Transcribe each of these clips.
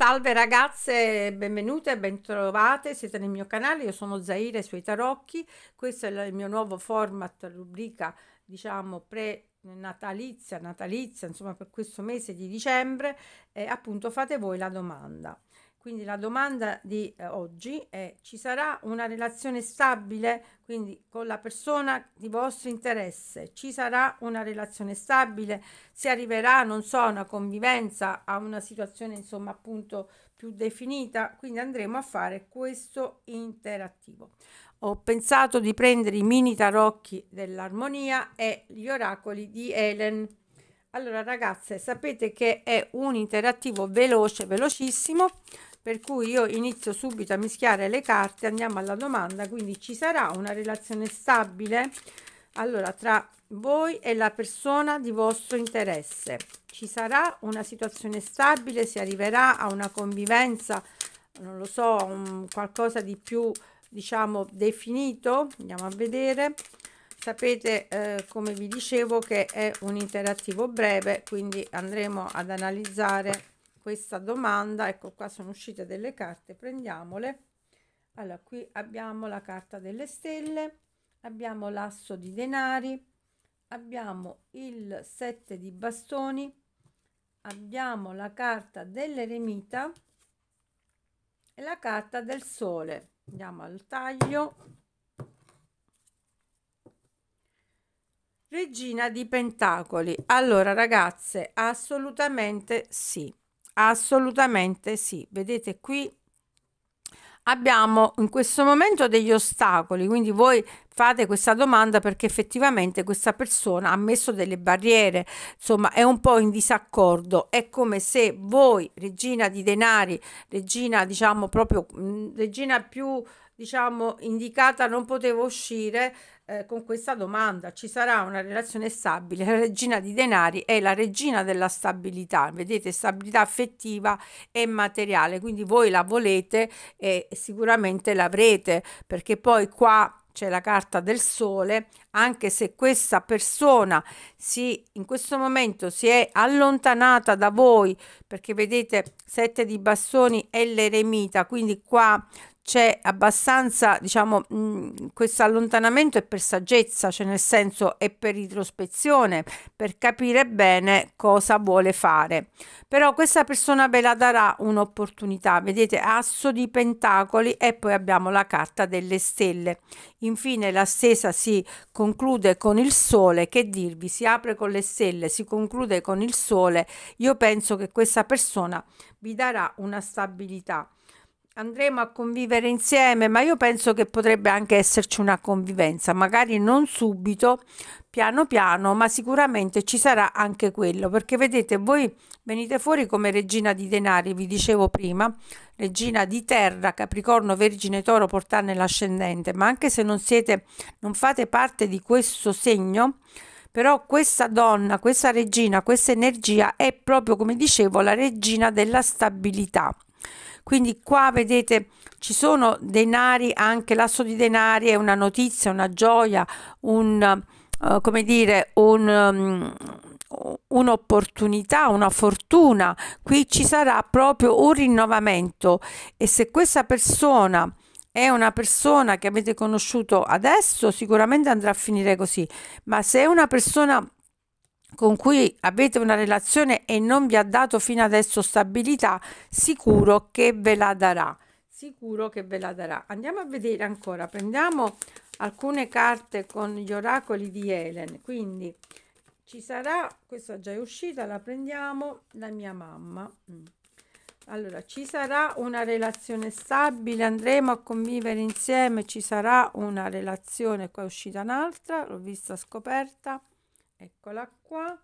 Salve ragazze, benvenute, bentrovate, siete nel mio canale, io sono Zaire sui tarocchi, questo è il mio nuovo format, rubrica diciamo pre-natalizia, natalizia, insomma per questo mese di dicembre, eh, appunto fate voi la domanda. Quindi la domanda di eh, oggi è ci sarà una relazione stabile, quindi con la persona di vostro interesse, ci sarà una relazione stabile, si arriverà, non so, a una convivenza, a una situazione insomma appunto più definita, quindi andremo a fare questo interattivo. Ho pensato di prendere i mini tarocchi dell'armonia e gli oracoli di Helen. Allora ragazze, sapete che è un interattivo veloce, velocissimo per cui io inizio subito a mischiare le carte andiamo alla domanda quindi ci sarà una relazione stabile allora tra voi e la persona di vostro interesse ci sarà una situazione stabile si arriverà a una convivenza non lo so un, qualcosa di più diciamo definito andiamo a vedere sapete eh, come vi dicevo che è un interattivo breve quindi andremo ad analizzare questa domanda ecco qua sono uscite delle carte prendiamole allora qui abbiamo la carta delle stelle abbiamo l'asso di denari abbiamo il 7 di bastoni abbiamo la carta dell'eremita e la carta del sole andiamo al taglio regina di pentacoli allora ragazze assolutamente sì Assolutamente sì, vedete qui abbiamo in questo momento degli ostacoli, quindi voi fate questa domanda perché effettivamente questa persona ha messo delle barriere, insomma è un po' in disaccordo, è come se voi, regina di denari, regina diciamo proprio, mh, regina più diciamo indicata non poteva uscire, eh, con questa domanda. Ci sarà una relazione stabile, la regina di denari è la regina della stabilità, vedete stabilità affettiva e materiale, quindi voi la volete e sicuramente l'avrete perché poi qua c'è la carta del sole, anche se questa persona si, in questo momento si è allontanata da voi, perché vedete sette di bastoni e l'eremita, quindi qua c'è abbastanza, diciamo, mh, questo allontanamento è per saggezza, cioè nel senso è per introspezione, per capire bene cosa vuole fare. Però questa persona ve la darà un'opportunità, vedete, asso di pentacoli e poi abbiamo la carta delle stelle. Infine la stesa si conclude con il sole, che dirvi, si apre con le stelle, si conclude con il sole. Io penso che questa persona vi darà una stabilità andremo a convivere insieme, ma io penso che potrebbe anche esserci una convivenza, magari non subito, piano piano, ma sicuramente ci sarà anche quello, perché vedete, voi venite fuori come regina di denari, vi dicevo prima, regina di terra, Capricorno, Vergine, Toro, portare l'ascendente, ma anche se non siete non fate parte di questo segno, però questa donna, questa regina, questa energia è proprio come dicevo la regina della stabilità quindi qua vedete ci sono denari anche l'asso di denari è una notizia una gioia un uh, come dire un um, un'opportunità una fortuna qui ci sarà proprio un rinnovamento e se questa persona è una persona che avete conosciuto adesso sicuramente andrà a finire così ma se è una persona con cui avete una relazione e non vi ha dato fino adesso stabilità, sicuro che ve la darà. Sicuro che ve la darà. Andiamo a vedere ancora, prendiamo alcune carte con gli oracoli di Helen. Quindi ci sarà, questa già è uscita, la prendiamo, la mia mamma. Mm. Allora, ci sarà una relazione stabile, andremo a convivere insieme, ci sarà una relazione, qua è uscita un'altra, l'ho vista scoperta eccola qua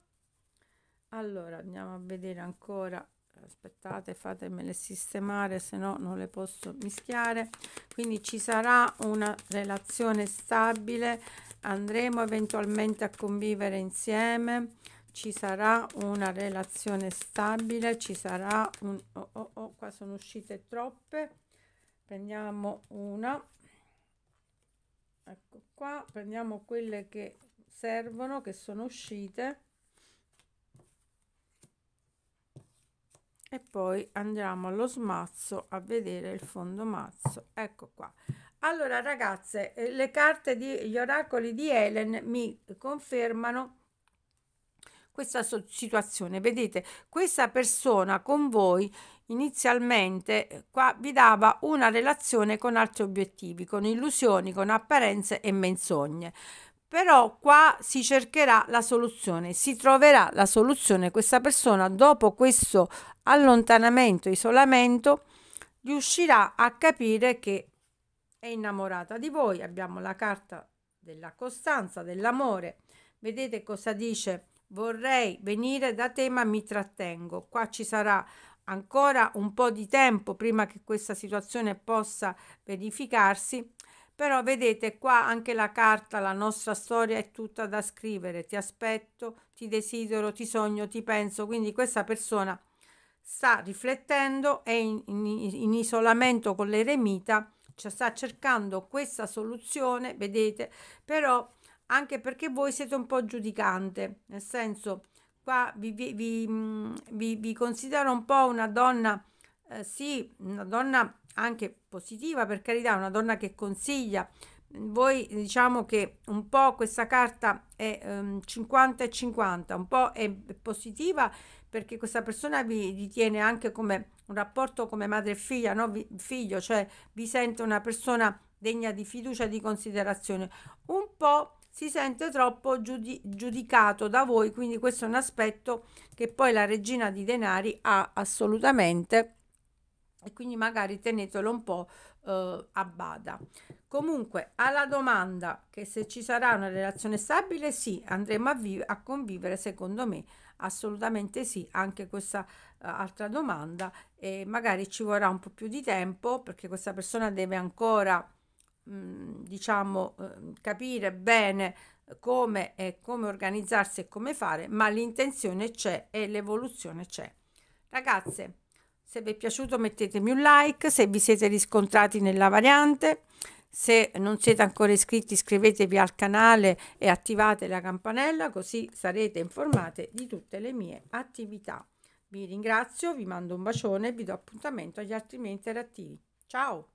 allora andiamo a vedere ancora aspettate fatemele sistemare se no non le posso mischiare quindi ci sarà una relazione stabile andremo eventualmente a convivere insieme ci sarà una relazione stabile ci sarà un oh, oh, oh qua sono uscite troppe prendiamo una ecco qua prendiamo quelle che servono che sono uscite e poi andiamo allo smazzo a vedere il fondo mazzo ecco qua allora ragazze eh, le carte di gli oracoli di Helen mi confermano questa situazione. Vedete, questa persona con voi inizialmente eh, qua vi dava una relazione con altri obiettivi, con illusioni, con apparenze e menzogne però qua si cercherà la soluzione, si troverà la soluzione. Questa persona dopo questo allontanamento, isolamento, riuscirà a capire che è innamorata di voi. Abbiamo la carta della costanza, dell'amore. Vedete cosa dice? Vorrei venire da te ma mi trattengo. Qua ci sarà ancora un po' di tempo prima che questa situazione possa verificarsi però vedete qua anche la carta, la nostra storia è tutta da scrivere. Ti aspetto, ti desidero, ti sogno, ti penso. Quindi questa persona sta riflettendo, è in, in, in isolamento con l'eremita, cioè sta cercando questa soluzione, vedete, però anche perché voi siete un po' giudicante, nel senso qua vi, vi, vi, mm, vi considero un po' una donna, eh, sì, una donna anche positiva, per carità, una donna che consiglia. Voi diciamo che un po' questa carta è um, ehm, 50 e 50, un po' è positiva perché questa persona vi ritiene anche come un rapporto come madre e figlia, no? vi, figlio, cioè vi sente una persona degna di fiducia e di considerazione. Un po' si sente troppo giudi giudicato da voi, quindi questo è un aspetto che poi la regina di denari ha assolutamente e quindi magari tenetelo un po' eh, a bada. Comunque, alla domanda che se ci sarà una relazione stabile, sì, andremo a, a convivere, secondo me, assolutamente sì, anche questa uh, altra domanda e magari ci vorrà un po' più di tempo perché questa persona deve ancora, mh, mm, diciamo, uh, capire bene come, e come organizzarsi e come fare, ma l'intenzione c'è e l'evoluzione c'è. Ragazze, se vi è piaciuto mettetemi un like, se vi siete riscontrati nella variante, se non siete ancora iscritti iscrivetevi al canale e attivate la campanella così sarete informate di tutte le mie attività. Vi ringrazio, vi mando un bacione e vi do appuntamento agli altri miei interattivi. Ciao!